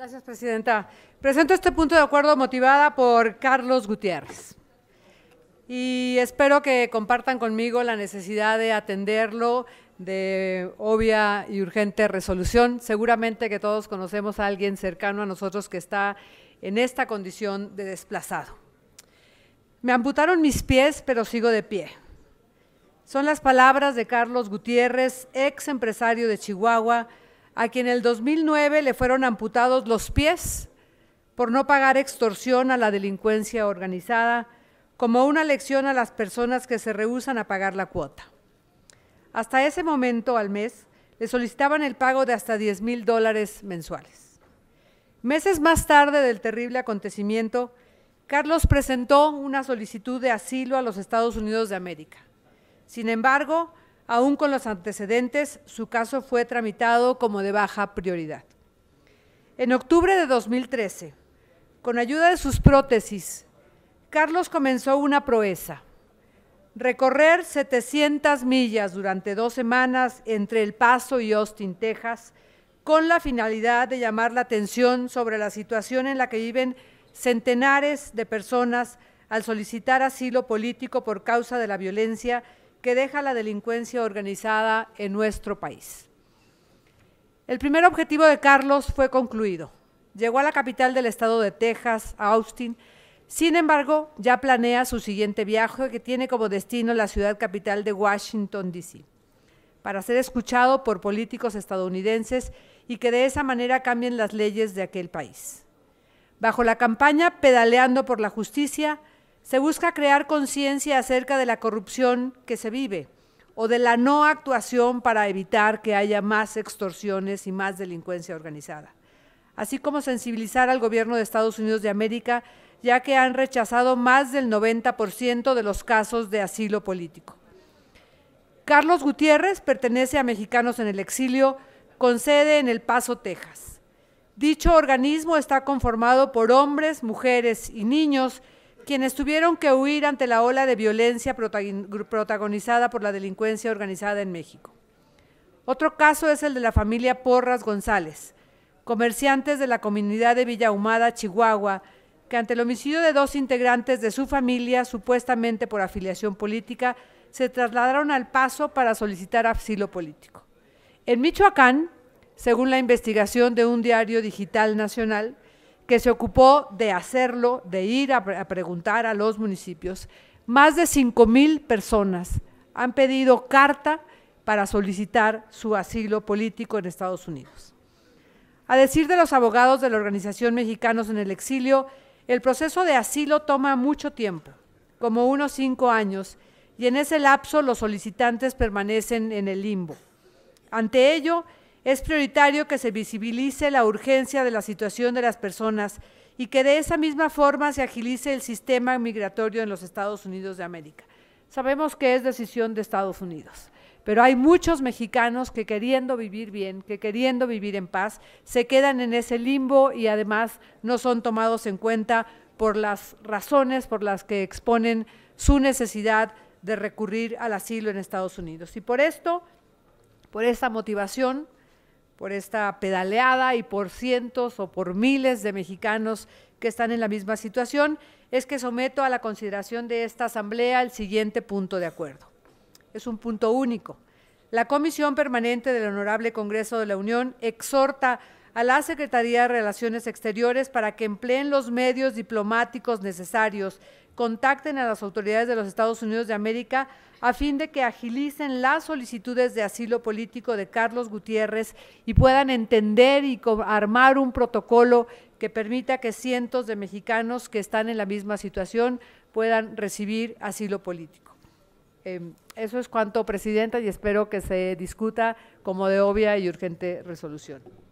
Gracias, presidenta. Presento este punto de acuerdo motivada por Carlos Gutiérrez. Y espero que compartan conmigo la necesidad de atenderlo de obvia y urgente resolución. Seguramente que todos conocemos a alguien cercano a nosotros que está en esta condición de desplazado. Me amputaron mis pies, pero sigo de pie. Son las palabras de Carlos Gutiérrez, ex empresario de Chihuahua, a quien en el 2009 le fueron amputados los pies por no pagar extorsión a la delincuencia organizada, como una lección a las personas que se rehusan a pagar la cuota. Hasta ese momento al mes le solicitaban el pago de hasta 10 mil dólares mensuales. Meses más tarde del terrible acontecimiento, Carlos presentó una solicitud de asilo a los Estados Unidos de América. Sin embargo, Aún con los antecedentes, su caso fue tramitado como de baja prioridad. En octubre de 2013, con ayuda de sus prótesis, Carlos comenzó una proeza, recorrer 700 millas durante dos semanas entre El Paso y Austin, Texas, con la finalidad de llamar la atención sobre la situación en la que viven centenares de personas al solicitar asilo político por causa de la violencia que deja la delincuencia organizada en nuestro país. El primer objetivo de Carlos fue concluido. Llegó a la capital del estado de Texas, a Austin. Sin embargo, ya planea su siguiente viaje que tiene como destino la ciudad capital de Washington, D.C., para ser escuchado por políticos estadounidenses y que de esa manera cambien las leyes de aquel país. Bajo la campaña Pedaleando por la Justicia, se busca crear conciencia acerca de la corrupción que se vive o de la no actuación para evitar que haya más extorsiones y más delincuencia organizada, así como sensibilizar al gobierno de Estados Unidos de América, ya que han rechazado más del 90% de los casos de asilo político. Carlos Gutiérrez pertenece a Mexicanos en el Exilio, con sede en El Paso, Texas. Dicho organismo está conformado por hombres, mujeres y niños, quienes tuvieron que huir ante la ola de violencia protagonizada por la delincuencia organizada en México. Otro caso es el de la familia Porras González, comerciantes de la comunidad de Villa Humada, Chihuahua, que ante el homicidio de dos integrantes de su familia, supuestamente por afiliación política, se trasladaron al paso para solicitar asilo político. En Michoacán, según la investigación de un diario digital nacional, que se ocupó de hacerlo, de ir a, preguntar a los municipios. Más de 5 mil personas han pedido carta para solicitar su asilo político en Estados Unidos. A decir de los abogados de la Organización Mexicanos en el Exilio, el proceso de asilo toma mucho tiempo, como unos cinco años, y en ese lapso los solicitantes permanecen en el limbo. Ante ello, es prioritario que se visibilice la urgencia de la situación de las personas y que de esa misma forma se agilice el sistema migratorio en los Estados Unidos de América. Sabemos que es decisión de Estados Unidos, pero hay muchos mexicanos que queriendo vivir bien, que queriendo vivir en paz, se quedan en ese limbo y además no son tomados en cuenta por las razones por las que exponen su necesidad de recurrir al asilo en Estados Unidos. Y por esto, por esta motivación, por esta pedaleada y por cientos o por miles de mexicanos que están en la misma situación, es que someto a la consideración de esta Asamblea el siguiente punto de acuerdo. Es un punto único. La Comisión Permanente del Honorable Congreso de la Unión exhorta a la Secretaría de Relaciones Exteriores para que empleen los medios diplomáticos necesarios, contacten a las autoridades de los Estados Unidos de América a fin de que agilicen las solicitudes de asilo político de Carlos Gutiérrez y puedan entender y armar un protocolo que permita que cientos de mexicanos que están en la misma situación puedan recibir asilo político. Em, eso es cuanto, Presidenta, y espero que se discuta como de obvia y urgente resolución.